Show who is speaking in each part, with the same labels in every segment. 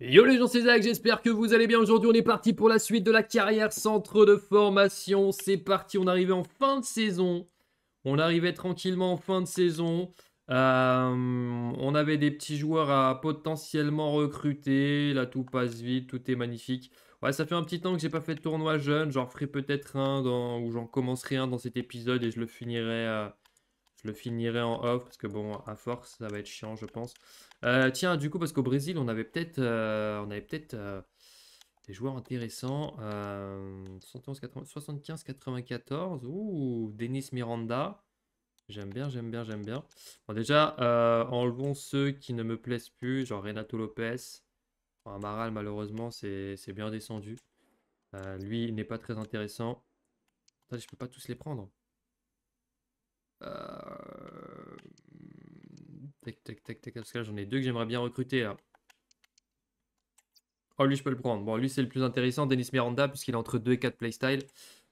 Speaker 1: Yo les gens, c'est Zach, j'espère que vous allez bien. Aujourd'hui, on est parti pour la suite de la carrière centre de formation. C'est parti, on arrivait en fin de saison. On arrivait tranquillement en fin de saison. Euh, on avait des petits joueurs à potentiellement recruter. Là, tout passe vite, tout est magnifique. Ouais, ça fait un petit temps que j'ai pas fait de tournoi jeune. J'en ferai peut-être un dans, ou j'en commencerai un dans cet épisode et je le finirai. Euh, je le finirai en off parce que bon, à force, ça va être chiant, je pense. Euh, tiens, du coup, parce qu'au Brésil, on avait peut-être euh, on avait peut-être euh, des joueurs intéressants. 75-94. Ouh, Denis Miranda. J'aime bien, j'aime bien, j'aime bien. Bon, déjà, enlevons ceux qui ne me plaisent plus, genre Renato Lopez. Amaral, malheureusement, c'est bien descendu. lui, il n'est pas très intéressant. Attends, je peux pas tous les prendre. Euh... Tac, tac, tac, tac. Parce que là, j'en ai deux que j'aimerais bien recruter. Là. Oh, lui, je peux le prendre. Bon, lui, c'est le plus intéressant. Denis Miranda, puisqu'il est entre 2 et 4 playstyle.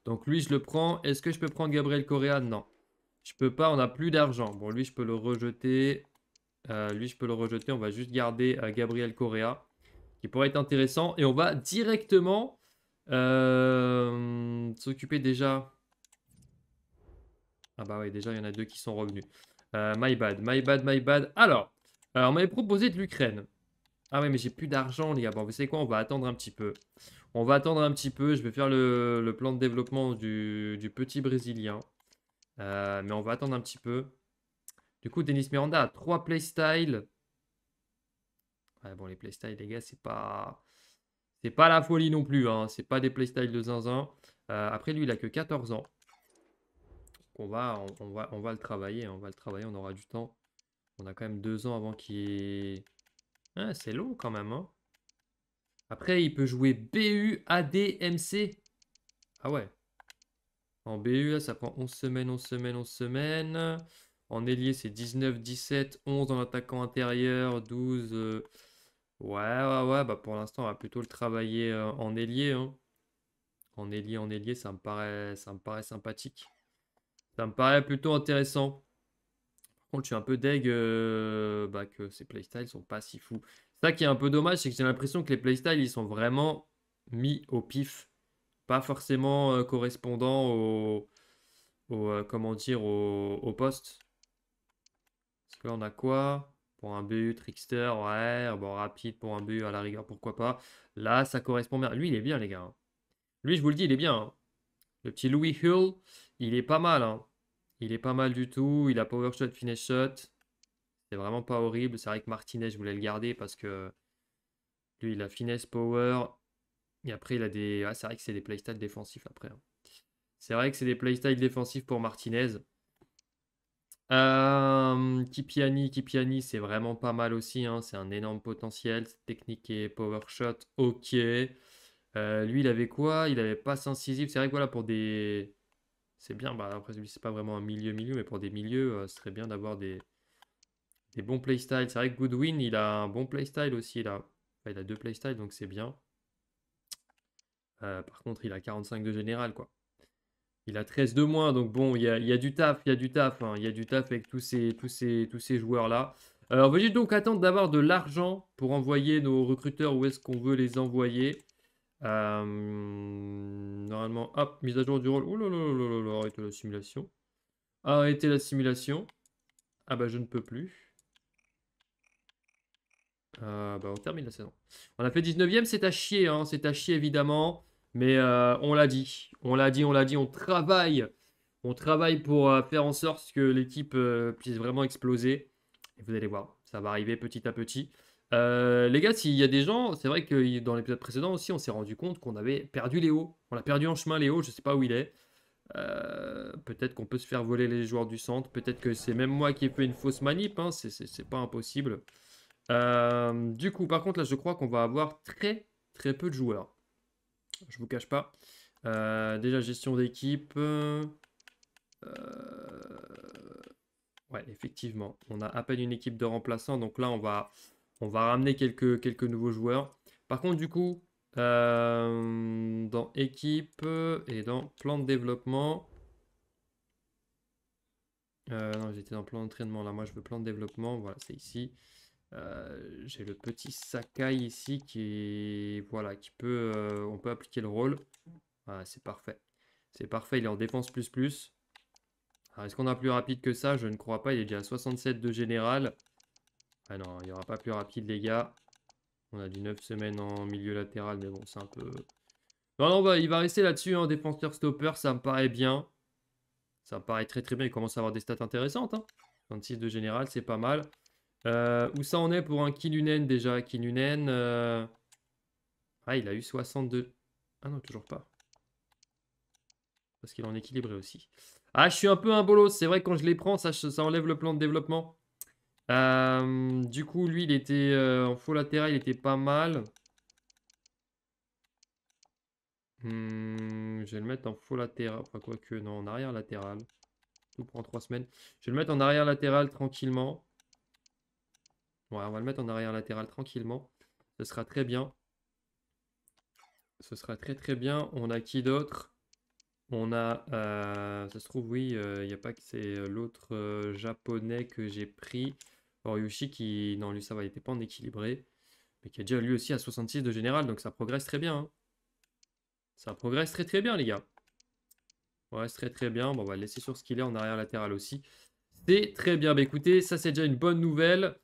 Speaker 1: Donc, lui, je le prends. Est-ce que je peux prendre Gabriel Correa Non. Je peux pas. On a plus d'argent. Bon, lui, je peux le rejeter. Euh, lui, je peux le rejeter. On va juste garder euh, Gabriel Correa, qui pourrait être intéressant. Et on va directement euh, s'occuper déjà. Ah, bah oui, déjà, il y en a deux qui sont revenus. Euh, my bad, my bad, my bad. Alors, euh, on m'avait proposé de l'Ukraine. Ah ouais, mais j'ai plus d'argent, les gars. Bon, vous savez quoi On va attendre un petit peu. On va attendre un petit peu. Je vais faire le, plan de développement du, petit Brésilien. Euh, mais on va attendre un petit peu. Du coup, Denis Miranda a 3 playstyles. bon, les playstyles, les gars, c'est pas... C'est pas la folie non plus. Hein. C'est pas des playstyles de zinzin. après, lui, il a que 14 ans on va, on, va, on va le travailler, on va le travailler, on aura du temps. On a quand même deux ans avant qu'il ah, c'est long quand même. Hein. Après, il peut jouer BU, AD, MC. Ah ouais. En BU, là, ça prend 11 semaines, 11 semaines, 11 semaines. En ailier, c'est 19, 17, 11 en attaquant intérieur, 12. Euh, ouais, ouais, ouais. Bah, pour l'instant, on va plutôt le travailler euh, en ailier. Hein. En ailier, en ailier, ça me paraît, ça me paraît sympathique. Ça me paraît plutôt intéressant. Par contre, je suis un peu deg euh, bah, que ces playstyles sont pas si fous. Ça qui est un peu dommage, c'est que j'ai l'impression que les playstyles, ils sont vraiment mis au pif. Pas forcément euh, correspondant au, euh, comment dire, au, poste. Parce que là, on a quoi Pour un but, trickster, ouais, bon, rapide pour un but, à la rigueur, pourquoi pas. Là, ça correspond bien. Lui, il est bien, les gars. Hein. Lui, je vous le dis, il est bien. Hein. Le petit Louis Hull, il est pas mal, hein. Il est pas mal du tout. Il a power shot, finish shot. C'est vraiment pas horrible. C'est vrai que Martinez, je voulais le garder parce que lui, il a finesse, power. Et après, il a des. Ah, c'est vrai que c'est des playstyles défensifs après. Hein. C'est vrai que c'est des playstyles défensifs pour Martinez. Euh, Kipiani, Kipiani, c'est vraiment pas mal aussi. Hein. C'est un énorme potentiel. Technique et power shot, ok. Euh, lui, il avait quoi Il avait pas incisive. C'est vrai que voilà, pour des c'est bien. Bah, après, c'est pas vraiment un milieu-milieu, mais pour des milieux, euh, ce serait bien d'avoir des, des bons playstyles. C'est vrai que Goodwin, il a un bon playstyle aussi. Là. Bah, il a deux playstyles, donc c'est bien. Euh, par contre, il a 45 de général, quoi. Il a 13 de moins, donc bon, il y a, du taf, il y a du taf. Hein. Il y a du taf avec tous ces, tous ces, tous ces joueurs-là. Alors on va juste donc attendre d'avoir de l'argent pour envoyer nos recruteurs où est-ce qu'on veut les envoyer. Euh, normalement, hop, mise à jour du rôle. arrêtez la simulation. Arrêtez la simulation. Ah bah je ne peux plus. Euh, bah on termine la saison. On a fait 19ème, c'est à chier, hein, c'est à chier évidemment. Mais euh, on l'a dit, on l'a dit, on l'a dit, on travaille. On travaille pour faire en sorte que l'équipe puisse vraiment exploser. vous allez voir, ça va arriver petit à petit. Euh, les gars, s'il y a des gens, c'est vrai que dans l'épisode précédent aussi, on s'est rendu compte qu'on avait perdu Léo. On l'a perdu en chemin, Léo, je sais pas où il est. Euh, peut-être qu'on peut se faire voler les joueurs du centre. Peut-être que c'est même moi qui ai fait une fausse manip. Hein. C'est pas impossible. Euh, du coup, par contre, là, je crois qu'on va avoir très, très peu de joueurs. Je vous cache pas. déjà, gestion d'équipe. Ouais, effectivement. On a à peine une équipe de remplaçants. Donc là, on va on va ramener quelques, quelques nouveaux joueurs. Par contre, du coup, euh, dans équipe et dans plan de développement. Euh, non, j'étais dans plan d'entraînement là. Moi, je veux plan de développement. Voilà, c'est ici. Euh, j'ai le petit Sakai ici qui voilà, qui peut, on peut appliquer le rôle. Ah, c'est parfait. C'est parfait. Il est en défense plus plus. Est-ce qu'on a plus rapide que ça Je ne crois pas. Il est déjà à 67 de général. Ah non, il n'y aura pas plus rapide, les gars. On a du 9 semaines en milieu latéral, mais bon, c'est un peu... Non, non, bah, il va rester là-dessus, en hein, défenseur stopper, ça me paraît bien. Ça me paraît très très bien, il commence à avoir des stats intéressantes. 26 hein. de général, c'est pas mal. Euh, où ça en est pour un Kinunen déjà Kinunen... Euh, ah il a eu 62. Ah non, toujours pas. Parce qu'il est en équilibré aussi. Ah, je suis un peu un bolos, c'est vrai que quand je les prends, ça, ça enlève le plan de développement. Euh, du coup, lui, il était euh, en faux latéral, il était pas mal. Hmm, je vais le mettre en faux latéral. Enfin, quoi que, non, en arrière latéral. Tout prend trois semaines. Je vais le mettre en arrière latéral tranquillement. Ouais, on va le mettre en arrière latéral tranquillement. Ce sera très bien. Ce sera très très bien. On a qui d'autre On a. Euh, ça se trouve, oui, il n'y a pas que c'est l'autre japonais que j'ai pris. Yoshi qui, non, lui ça va, il était pas en équilibré, mais qui a déjà lui aussi à 66 de général, donc ça progresse très bien. Hein. Ça progresse très très bien, les gars. Ouais, très très bien. Bon, on va laisser sur ce qu'il est en arrière latéral aussi. C'est très bien. Bah, écoutez, ça c'est déjà une bonne nouvelle.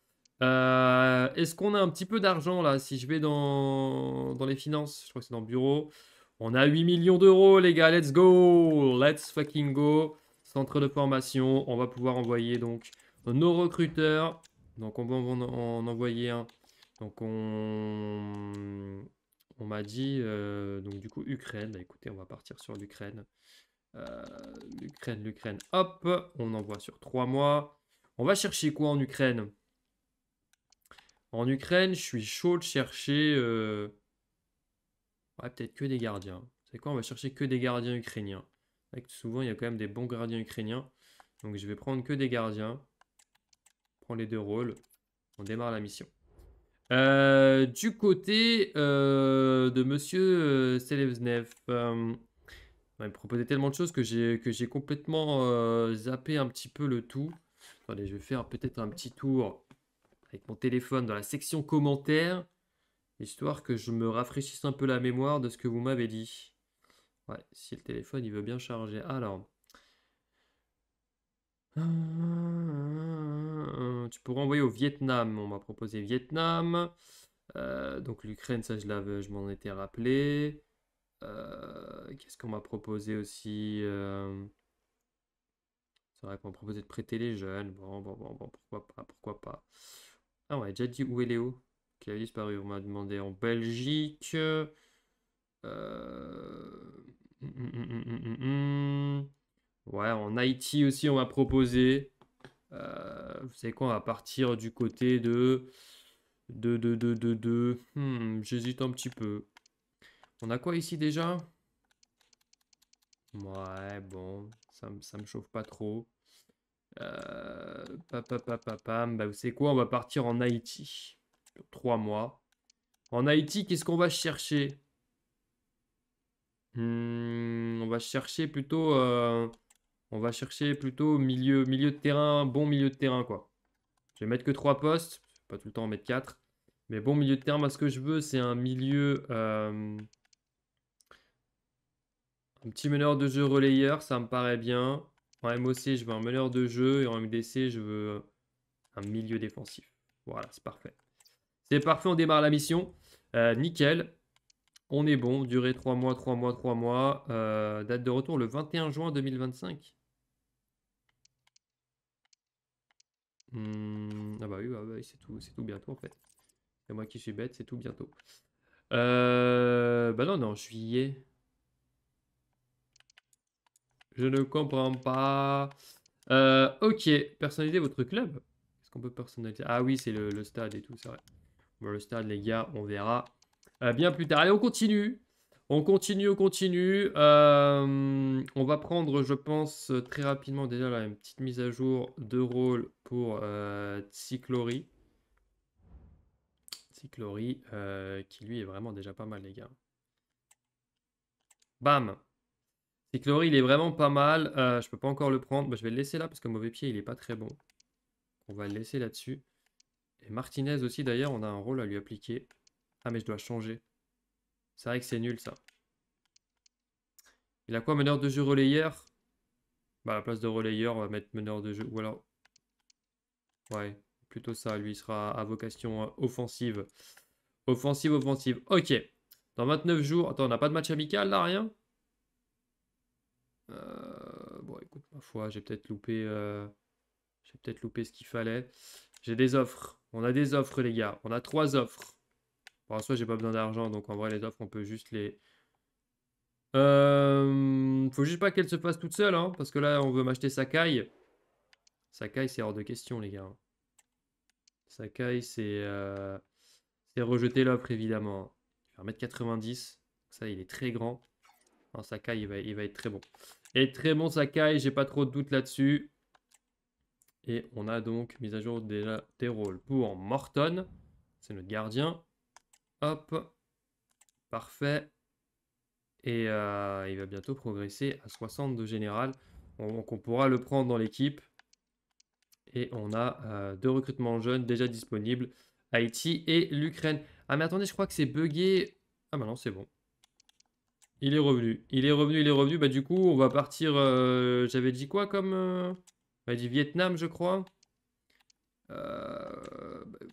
Speaker 1: Euh, est-ce qu'on a un petit peu d'argent là Si je vais dans, dans les finances, je crois que c'est dans le bureau. On a 8 millions d'euros, les gars. Let's go. Let's fucking go. Centre de formation. On va pouvoir envoyer donc nos recruteurs donc on va en, envoyer un. Donc on, m'a dit, euh, donc du coup Ukraine, bah, écoutez, on va partir sur l'Ukraine. Euh, L'Ukraine, l'Ukraine, hop, on envoie sur trois mois. On va chercher quoi en Ukraine En Ukraine, je suis chaud de chercher... Euh, ouais, peut-être que des gardiens. C'est quoi On va chercher que des gardiens ukrainiens. souvent, il y a quand même des bons gardiens ukrainiens. Donc je vais prendre que des gardiens les deux rôles. On démarre la mission. Euh, du côté euh, de Monsieur euh, Selevznev, il me proposait tellement de choses que j'ai que j'ai complètement zappé un petit peu le tout. Attendez, je vais faire peut-être un petit tour avec mon téléphone dans la section commentaires, histoire que je me rafraîchisse un peu la mémoire de ce que vous m'avez dit. Ouais, si le téléphone il veut bien charger. Alors. Euh, tu pourrais envoyer au Vietnam. On m'a proposé Vietnam. Euh, donc l'Ukraine, ça je l'avais, je m'en étais rappelé. Euh, qu'est-ce qu'on m'a proposé aussi C'est vrai qu'on m'a proposé de prêter les jeunes. Bon, bon, bon, bon, pourquoi pas, pourquoi pas. Ah, on m'a déjà dit où est Léo Qui a disparu. On m'a demandé en Belgique. Hum, hum, hum, Ouais, en Haïti aussi, on va proposer... Euh, vous savez quoi, on va partir du côté de. De, de, de, de, hmm, J'hésite un petit peu. On a quoi ici déjà Ouais, bon, ça, ça me chauffe pas trop. Euh, pam. Bah, vous savez quoi, on va partir en Haïti. Trois mois. En Haïti, qu'est-ce qu'on va chercher hmm, On va chercher plutôt. Euh, on va chercher plutôt milieu, milieu de terrain, bon milieu de terrain, quoi. Je vais mettre que trois postes. Pas tout le temps en mettre quatre Mais bon milieu de terrain, moi, ce que je veux, c'est un milieu... Euh, un petit meneur de jeu relayeur, ça me paraît bien. En MOC, je veux un meneur de jeu. Et en MDC, je veux un milieu défensif. Voilà, c'est parfait. C'est parfait, on démarre la mission. Euh, nickel. On est bon, durée trois mois, trois mois, trois mois. Euh, date de retour le 21 juin 2025. Hmm, ah bah, bah oui, c'est tout, c'est tout bientôt en fait. Et moi qui suis bête, c'est tout bientôt. Euh, bah non, non, juillet. Je ne comprends pas. Euh, ok, personnaliser votre club. Est-ce qu'on peut personnaliser Ah oui, c'est le, stade et tout, c'est vrai. le stade, les gars, on verra. Euh, bien plus tard. Allez, on continue. On continue, on continue. Euh, on va prendre, je pense, très rapidement déjà là, une petite mise à jour de rôle pour euh, Cyclory. Euh, qui lui est vraiment déjà pas mal, les gars. Bam Cyclory, il est vraiment pas mal. Euh, je peux pas encore le prendre. mais bah, je vais le laisser là parce que mauvais pied, il est pas très bon. On va le laisser là-dessus. Et Martinez aussi, d'ailleurs, on a un rôle à lui appliquer. Ah, mais je dois changer. C'est vrai que c'est nul ça. Il a quoi meneur de jeu relayeur Bah à la place de relayeur, on va mettre meneur de jeu. Ou alors. Ouais, plutôt ça. Lui, il sera à vocation euh, offensive. Offensive, offensive. Ok. Dans 29 jours. Attends, on n'a pas de match amical là, rien euh, Bon, écoute, ma foi, j'ai peut-être loupé. Euh, j'ai peut-être loupé ce qu'il fallait. J'ai des offres. On a des offres, les gars. On a trois offres en soi, j'ai pas besoin d'argent, donc en vrai, les offres, on peut juste les... Euh... Faut juste pas qu'elle se fasse toute seule hein, parce que là, on veut m'acheter Sakai. Sakai, c'est hors de question, les gars. Hein. Sakai, c'est euh... rejeter l'offre, évidemment. Je 1m90, ça, il est très grand. Sakai, il va, être très bon. Et très bon, Sakai, j'ai pas trop de doute là-dessus. Et on a donc mise à jour des rôles pour Morton, c'est notre gardien. Hop. Parfait. Et euh, il va bientôt progresser à 60 de général. Donc on pourra le prendre dans l'équipe. Et on a euh, deux recrutements jeunes déjà disponibles. Haïti et l'Ukraine. Ah mais attendez, je crois que c'est bugué, Ah bah non, c'est bon. Il est revenu. Il est revenu, il est revenu. Bah du coup, on va partir... Euh, j'avais dit quoi comme... On dit Vietnam, je crois. Euh,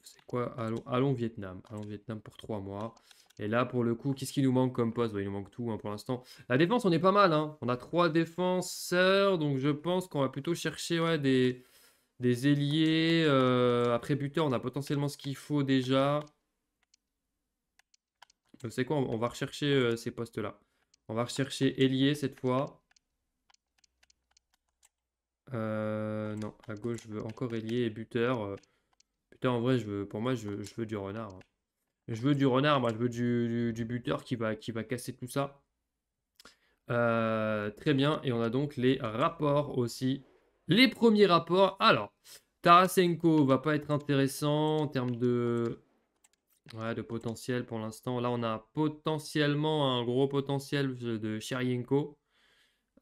Speaker 1: c'est quoi allons, allons, Vietnam. Allons Vietnam pour 3 mois. Et là, pour le coup, qu'est-ce qui nous manque comme poste bah, Il nous manque tout hein, pour l'instant. La défense, on est pas mal. Hein. On a 3 défenseurs. Donc je pense qu'on va plutôt chercher des, des ailiers. Euh, après buteur, on a potentiellement ce qu'il faut déjà. Euh, c'est quoi on, va rechercher ces postes-là. On va rechercher ailier cette fois. Euh, non, à gauche, je veux encore ailier et buteur. Putain, euh, en vrai, je veux, pour moi, je, veux du renard. Hein. Je veux du renard, moi, je veux du, buteur qui va, qui va casser tout ça. Euh, très bien, et on a donc les rapports aussi. Les premiers rapports. Alors, Tarasenko va pas être intéressant en termes de, de potentiel pour l'instant. Là, on a potentiellement un gros potentiel de Cherienko.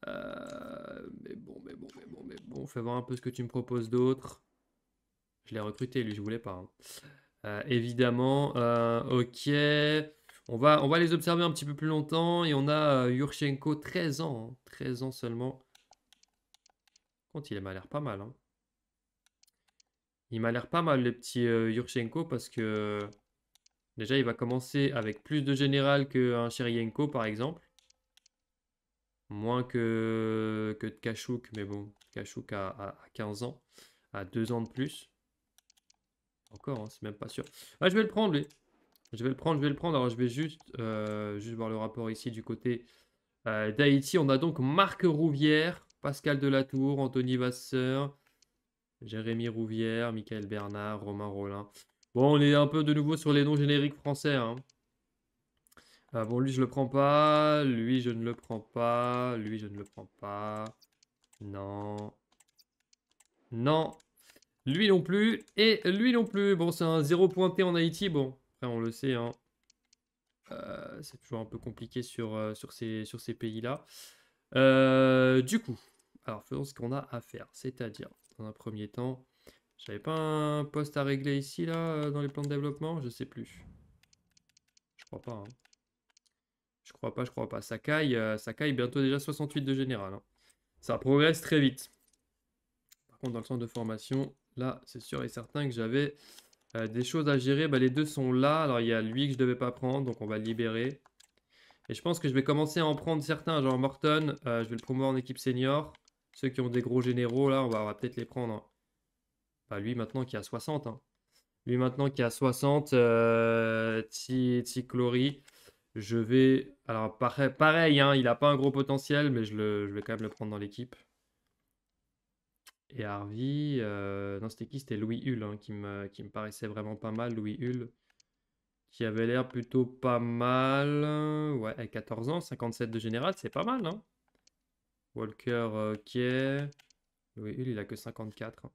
Speaker 1: Euh, mais bon, mais bon, mais bon, mais bon, fais voir un peu ce que tu me proposes d'autre. Je l'ai recruté, lui, je voulais pas. Hein. Euh, évidemment, euh, ok. On va, on va les observer un petit peu plus longtemps. Et on a Yurchenko, 13 ans. 13 hein. ans seulement. Quand il m'a l'air pas mal. Hein. Il m'a l'air pas mal, le petit Yurchenko, parce que déjà, il va commencer avec plus de général qu'un Cherienko, par exemple moins que, que de cachouk mais bon, cachouk a, 15 ans, a 2 ans de plus. Encore, hein, c'est même pas sûr. Ah, je vais le prendre, lui. Je vais le prendre, je vais le prendre. Alors, je vais juste, euh, juste voir le rapport ici du côté euh, d'Haïti. On a donc Marc Rouvière, Pascal Delatour, Anthony Vasseur, Jérémy Rouvière, Michael Bernard, Romain Rollin. Bon, on est un peu de nouveau sur les noms génériques français. Hein. Ah bon, lui je le prends pas, lui je ne le prends pas, lui je ne le prends pas. Non. Non. Lui non plus, et lui non plus. Bon, c'est un 0 pointé en Haïti, bon, on le sait, hein. Euh, c'est toujours un peu compliqué sur, euh, sur ces, sur ces pays-là. Euh, du coup, alors faisons ce qu'on a à faire, c'est-à-dire, dans un premier temps, j'avais pas un poste à régler ici, là, dans les plans de développement Je sais plus. Je crois pas, hein. Je crois pas, je crois pas. Sakai, Ça euh, bientôt déjà 68 de général. Hein. Ça progresse très vite. Par contre, dans le centre de formation, là, c'est sûr et certain que j'avais euh, des choses à gérer. Bah, les deux sont là. Alors, il y a lui que je devais pas prendre, donc on va le libérer. Et je pense que je vais commencer à en prendre certains, genre Morton. Euh, je vais le promouvoir en équipe senior. Ceux qui ont des gros généraux, là, on va, peut-être les prendre. Hein. Bah, lui, maintenant, qui a 60. Hein. Lui, maintenant, qui a 60. Euh, Clory. Je vais. Alors, pareil, hein, il n'a pas un gros potentiel, mais je, le... vais quand même le prendre dans l'équipe. Et Harvey, euh... non, c'était qui C'était Louis Hull hein, qui, me... paraissait vraiment pas mal, Louis Hull, qui avait l'air plutôt pas mal. Ouais, à 14 ans, 57 de général, c'est pas mal. non hein. Walker, ok. Euh, Louis Hull, il a que 54.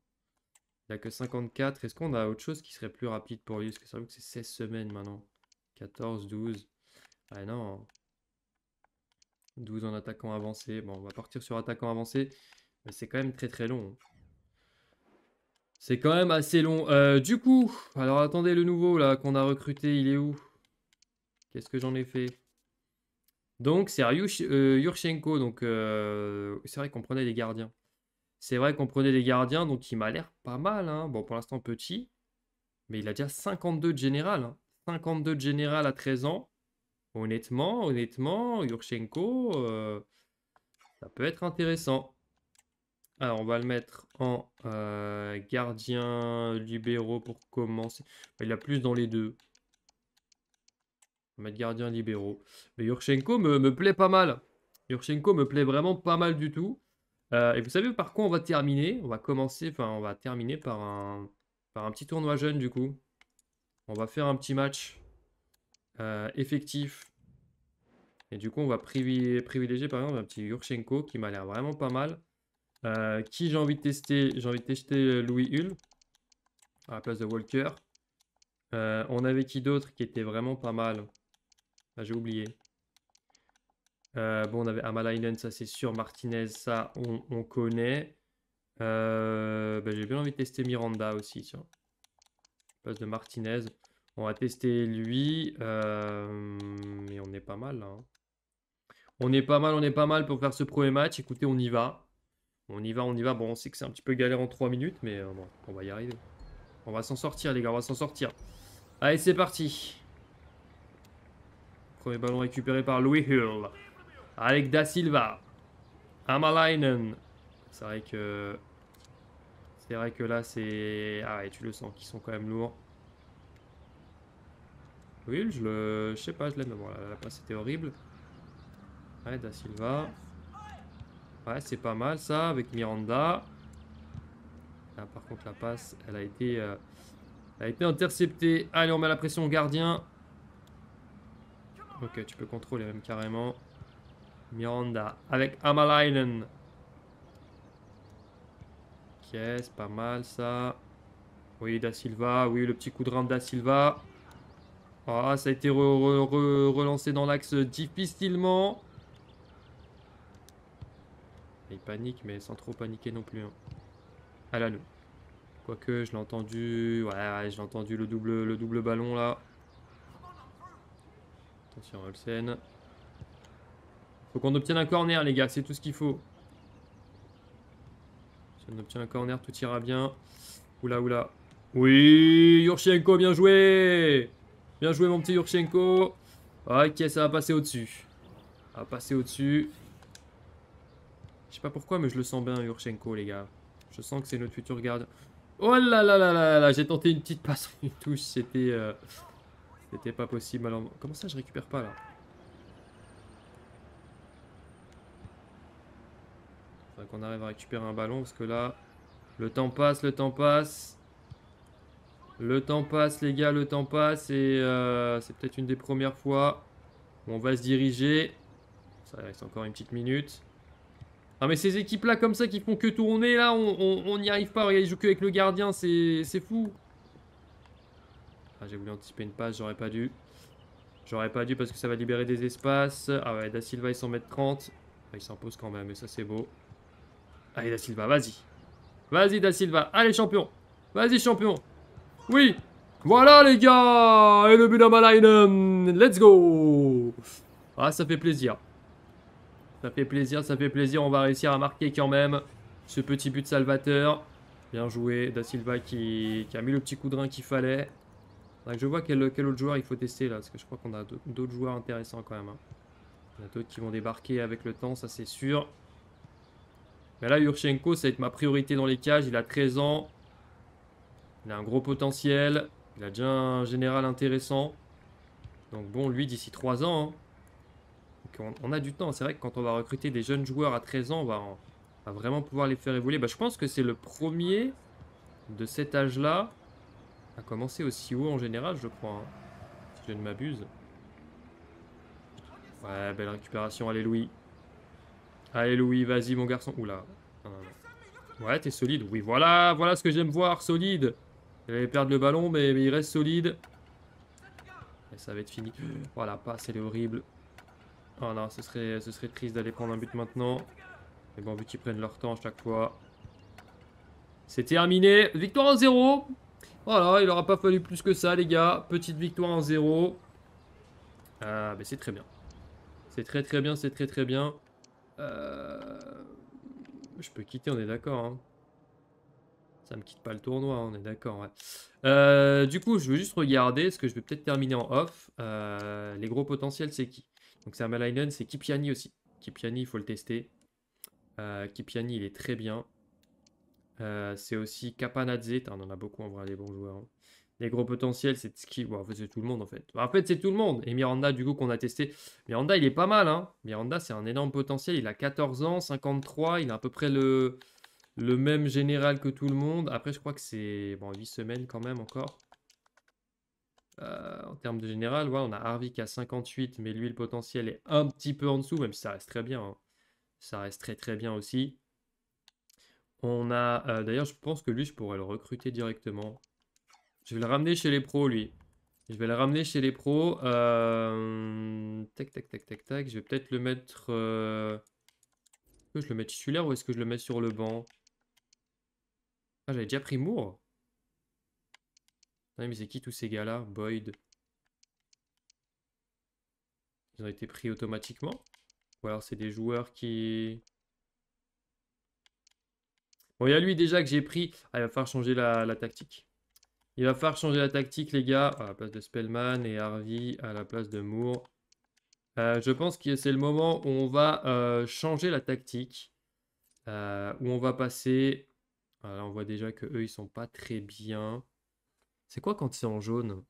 Speaker 1: Il a que 54. Est-ce qu'on a autre chose qui serait plus rapide pour lui Parce que c'est vrai que c'est 16 semaines maintenant. 14, 12. Ah non. 12 en attaquant avancé. Bon, on va partir sur attaquant avancé. Mais c'est quand même très très long. Hein. C'est quand même assez long. Euh, du coup, alors attendez le nouveau là qu'on a recruté, il est où Qu'est-ce que j'en ai fait Donc c'est euh, Yurchenko, donc euh, c'est vrai qu'on prenait les gardiens. C'est vrai qu'on prenait les gardiens, donc il m'a l'air pas mal. Hein. Bon, pour l'instant petit, mais il a déjà 52 de général. 52 hein. de général à 13 ans. Honnêtement, honnêtement, Yurchenko, euh, ça peut être intéressant. Alors, on va le mettre en euh, gardien libéraux pour commencer. Bah, il a plus dans les deux. On va mettre gardien libéraux. Mais Yurchenko me, me, plaît pas mal. Yurchenko me plaît vraiment pas mal du tout. Euh, et vous savez par quoi on va terminer On va commencer, enfin, on va terminer par par un petit tournoi jeune du coup. On va faire un petit match. Euh, effectif. Et du coup, on va privilégier par exemple un petit Yurchenko qui m'a l'air vraiment pas mal. Euh, qui j'ai envie de tester J'ai envie de tester euh, Louis Hull à la place de Walker. on avait qui d'autre qui était vraiment pas mal ah, J'ai oublié. bon, on avait Amalainen, ça c'est sûr. Martinez, ça on, connaît. Ben, j'ai bien envie de tester Miranda aussi. Tiens. place de Martinez. On va tester lui. Euh, mais on est pas mal. là. Hein. On est pas mal, on est pas mal pour faire ce premier match. Écoutez, on y va. On y va, on y va. Bon, on sait que c'est un petit peu galère en 3 minutes, mais euh, on va y arriver. On va s'en sortir, les gars, on va s'en sortir. Allez, c'est parti. Premier ballon récupéré par Louis Hill. Avec Da Silva. Amalainen. C'est vrai que... C'est vrai que là, c'est... Ah et tu le sens, qu'ils sont quand même lourds je le. Je sais pas, je l'aime. Bon, la, passe était horrible. Ouais, Da Silva. Ouais, c'est pas mal ça, avec Miranda. Là, par contre, la passe, elle a été. Euh, a été interceptée. Allez, on met la pression au gardien. Ok, tu peux contrôler même carrément. Miranda avec Amalainen. Ok, c'est pas mal ça. Oui, Da Silva. Oui, le petit coup de rame Da Silva. Ah, ça a été relancé dans l'axe difficilement. Il panique, mais sans trop paniquer non plus. À hein. Ah là, nous. Quoique, je l'ai entendu. Ouais, je l'ai entendu le double, le double ballon là. Attention, Olsen. Faut qu'on obtienne un corner, les gars, c'est tout ce qu'il faut. Si on obtient un corner, tout ira bien. Oula, oula. Oui, Yurchenko, bien joué Bien joué mon petit Yurchenko. Ok, ça va passer au-dessus. Ça va passer au-dessus. Je sais pas pourquoi, mais je le sens bien, Yurchenko, les gars. Je sens que c'est notre futur gardien. Oh là là là là là J'ai tenté une petite passe une touche. C'était... Euh, c'était pas possible. Alors, comment ça, je récupère pas, là Faudrait qu'on arrive à récupérer un ballon, parce que là... Le temps passe, le temps passe. Le temps passe, les gars, le temps passe. Et euh, c'est peut-être une des premières fois où on va se diriger. Ça reste encore une petite minute. Ah mais ces équipes-là comme ça qui font que tourner, là, on n'y arrive pas. Regardez, ils jouent que avec le gardien, c'est fou. Ah, j'ai voulu anticiper une passe, j'aurais pas dû. J'aurais pas dû parce que ça va libérer des espaces. Ah ouais, Da Silva, il s'en met 30. Ah, il s'impose quand même, mais ça, c'est beau. Allez, Da Silva, vas-y. Vas-y, Da Silva. Allez, champion. Vas-y, champion. Oui Voilà les gars Et le but d'Amalainen Let's go Ah, ça fait plaisir. Ça fait plaisir, ça fait plaisir. On va réussir à marquer quand même ce petit but salvateur. Bien joué. Da Silva qui, a mis le petit coup de rein qu'il fallait. Je vois quel, autre joueur il faut tester là, parce que je crois qu'on a d'autres joueurs intéressants quand même. Hein. Il y en a d'autres qui vont débarquer avec le temps, ça c'est sûr. Mais là, Yurchenko, ça va être ma priorité dans les cages. Il a 13 ans. Il a un gros potentiel. Il a déjà un général intéressant. Donc bon, lui, d'ici 3 ans, hein, on, a du temps. C'est vrai que quand on va recruter des jeunes joueurs à 13 ans, on va, vraiment pouvoir les faire évoluer. Bah, je pense que c'est le premier de cet âge-là à commencer aussi haut en général, je crois. Hein, si je ne m'abuse. Ouais, belle récupération. Allez, Louis. Allez, Louis, vas-y, mon garçon. Oula. Ouais, t'es solide. Oui, voilà, voilà ce que j'aime voir. Solide. Il allait perdre le ballon, mais, il reste solide. Et ça va être fini. Voilà, passe, elle est horrible. Voilà, ce serait, ce serait triste d'aller prendre un but maintenant. Mais bon, vu qu'ils prennent leur temps à chaque fois. C'est terminé. Victoire en 0. Voilà, il n'aura pas fallu plus que ça, les gars. Petite victoire en 0. Ah, mais c'est très bien. C'est très très bien, c'est très très bien. Euh, je peux quitter, on est d'accord. Hein. Ça me quitte pas le tournoi, on est d'accord. Euh, du coup, je veux juste regarder, ce que je vais peut-être terminer en off. Euh, les gros potentiels, c'est qui Donc c'est un c'est Kipiani aussi. Kipiani, il faut le tester. Euh, Kipiani, il est très bien. c'est aussi Kapanadze, on en a beaucoup en vrai, les bons joueurs. Hein. Les gros potentiels, c'est qui en fait, c'est tout le monde en fait. Bah, en fait, c'est tout le monde. Et Miranda, du coup, qu'on a testé. Miranda, il est pas mal. Hein. Miranda, c'est un énorme potentiel. Il a 14 ans, 53. Il a à peu près le, le même général que tout le monde. Après, je crois que c'est bon, 8 semaines quand même encore. en termes de général, ouais, on a Harvick à 58, mais lui, le potentiel est un petit peu en dessous, même si ça reste très bien. Ça reste très très bien aussi. On a, d'ailleurs, je pense que lui, je pourrais le recruter directement. Je vais le ramener chez les pros, lui. Je vais le ramener chez les pros. Tac, tac, tac, tac, tac. Je vais peut-être le mettre. que je le mets titulaire ou est-ce que je le mets sur le banc ah, j'avais déjà pris Moore. mais c'est qui tous ces gars-là Boyd. Ils ont été pris automatiquement Ou alors c'est des joueurs qui... Bon, il y a lui déjà que j'ai pris. Ah, il va falloir changer la, tactique. Il va falloir changer la tactique, les gars. À la place de Spellman et Harvey à la place de Moore. Euh, je pense que c'est le moment où on va euh, changer la tactique. Euh, où on va passer Là bah, on voit déjà que eux, ils sont pas très bien. C'est quoi quand c'est en jaune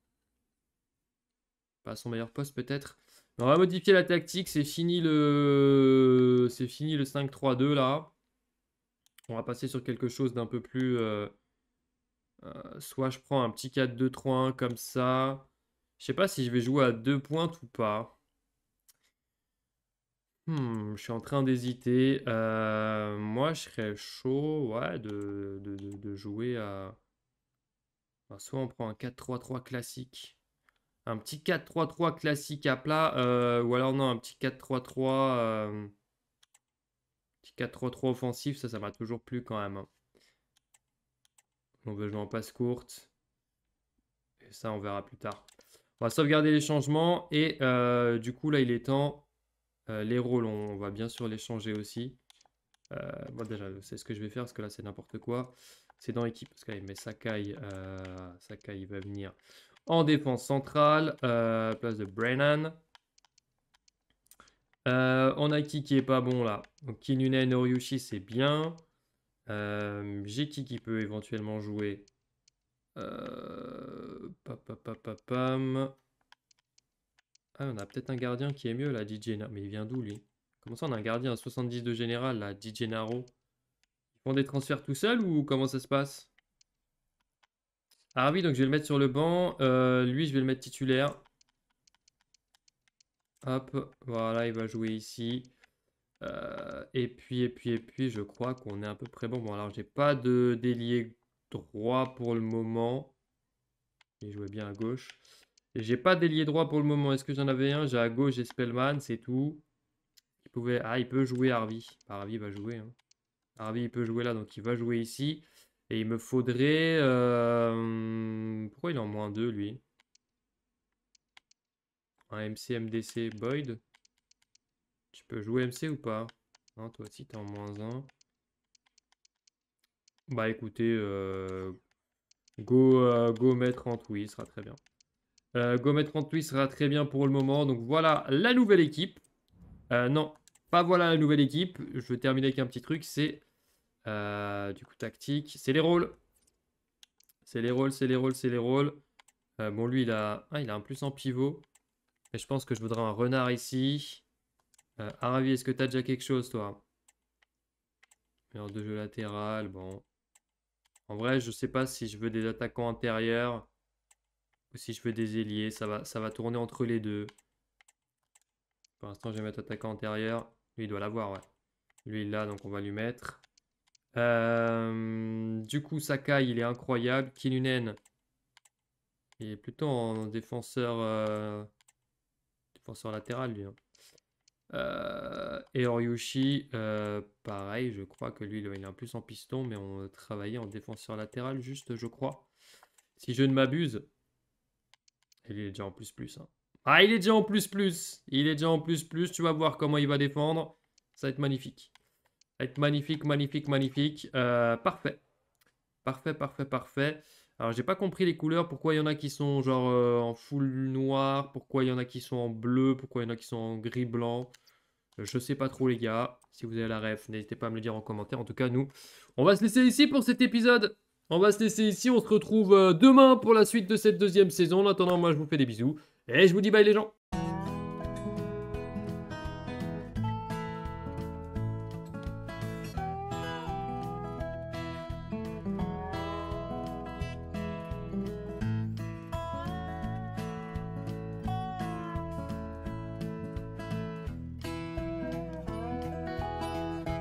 Speaker 1: Pas son meilleur poste peut-être. On va modifier la tactique. C'est fini le, c'est fini le 5-3-2 là. On va passer sur quelque chose d'un peu plus. Euh, euh, soit je prends un petit 4-2-3-1 comme ça. Je sais pas si je vais jouer à deux pointes ou pas. Hmm, je suis en train d'hésiter. Euh, moi, je serais chaud de, jouer à. Bah, soit on prend un 4-3-3 classique. Un petit 4-3-3 classique à plat. Euh, ou alors, non, un petit 4-3-3. Un euh, petit 4-3-3 offensif, ça, ça m'a toujours plu quand même. Hein. On veut jouer en passe courte. Et ça, on verra plus tard. On va sauvegarder les changements. Et du coup, là, il est temps euh, les rôles, on, va bien sûr les changer aussi. Euh, déjà, c'est ce que je vais faire parce que là, c'est n'importe quoi. C'est dans l'équipe. parce qu'il met Sakai. Euh, Sakai, va venir en défense centrale. place de Brennan. on a qui qui est pas bon là Donc Kinune Noriyushi, c'est bien. Euh, qui peut éventuellement jouer euh, ah, on a peut-être un gardien qui est mieux là, DJ. Mais il vient d'où lui Comment ça, on a un gardien à 70 de général là, DJ Naro Ils font des transferts tout seul ou comment ça se passe Ah oui, donc je vais le mettre sur le banc. Euh, lui, je vais le mettre titulaire. Hop, voilà, il va jouer ici. Euh, et puis, et puis, et puis, je crois qu'on est à peu près bon. Bon, alors, j'ai pas de délié droit pour le moment. Il jouait bien à gauche. J'ai pas d'ailier droit pour le moment. Est-ce que j'en avais un J'ai à gauche, j'ai Spellman, c'est tout. Il pouvait... Ah, il peut jouer Harvey. Bah, Harvey va jouer. Hein. Harvey, il peut jouer là, donc il va jouer ici. Et il me faudrait... Euh, pourquoi il est en moins 2, lui Un MC, MDC, Boyd. Tu peux jouer MC ou pas hein toi aussi, t'es en moins 1. Bah écoutez, euh, go, euh, go mettre en tout, il sera très bien. Euh, Gomet 38 sera très bien pour le moment. Donc voilà la nouvelle équipe. Euh, non, pas voilà la nouvelle équipe. Je vais terminer avec un petit truc. C'est euh, du coup tactique. C'est les rôles. C'est les rôles, c'est les rôles, c'est les rôles. bon, lui, il a, ah, il a un plus en pivot. Mais je pense que je voudrais un renard ici. Aravi, est-ce que t'as déjà quelque chose, toi Meilleur de jeu latéral, bon. En vrai, je sais pas si je veux des attaquants intérieurs si je veux des ailiers, ça va, ça va tourner entre les deux. Pour l'instant, je vais mettre attaquant antérieur. Lui, il doit l'avoir, ouais. Lui, il l'a, donc on va lui mettre. Euh, du coup, Sakai, il est incroyable. Kinunen, il est plutôt en défenseur, euh, défenseur latéral, lui. Hein. Euh, et Oryushi, pareil, je crois que lui, il est un plus en piston, mais on travaillait en défenseur latéral, juste, je crois. Si je ne m'abuse, il est déjà en plus plus. Hein. Ah, il est déjà en plus plus. Il est déjà en plus plus. Tu vas voir comment il va défendre. Ça va être magnifique. Ça va être magnifique, magnifique, magnifique. Euh, parfait. Parfait, parfait, parfait. Alors, j'ai pas compris les couleurs. Pourquoi il y en a qui sont genre euh, en full noir Pourquoi il y en a qui sont en bleu Pourquoi il y en a qui sont en gris-blanc euh, je sais pas trop les gars. Si vous avez la ref, n'hésitez pas à me le dire en commentaire. En tout cas, nous, on va se laisser ici pour cet épisode. On va se laisser ici. On se retrouve euh, demain pour la suite de cette deuxième saison. En attendant, moi, je vous fais des bisous. Et je vous dis bye les gens.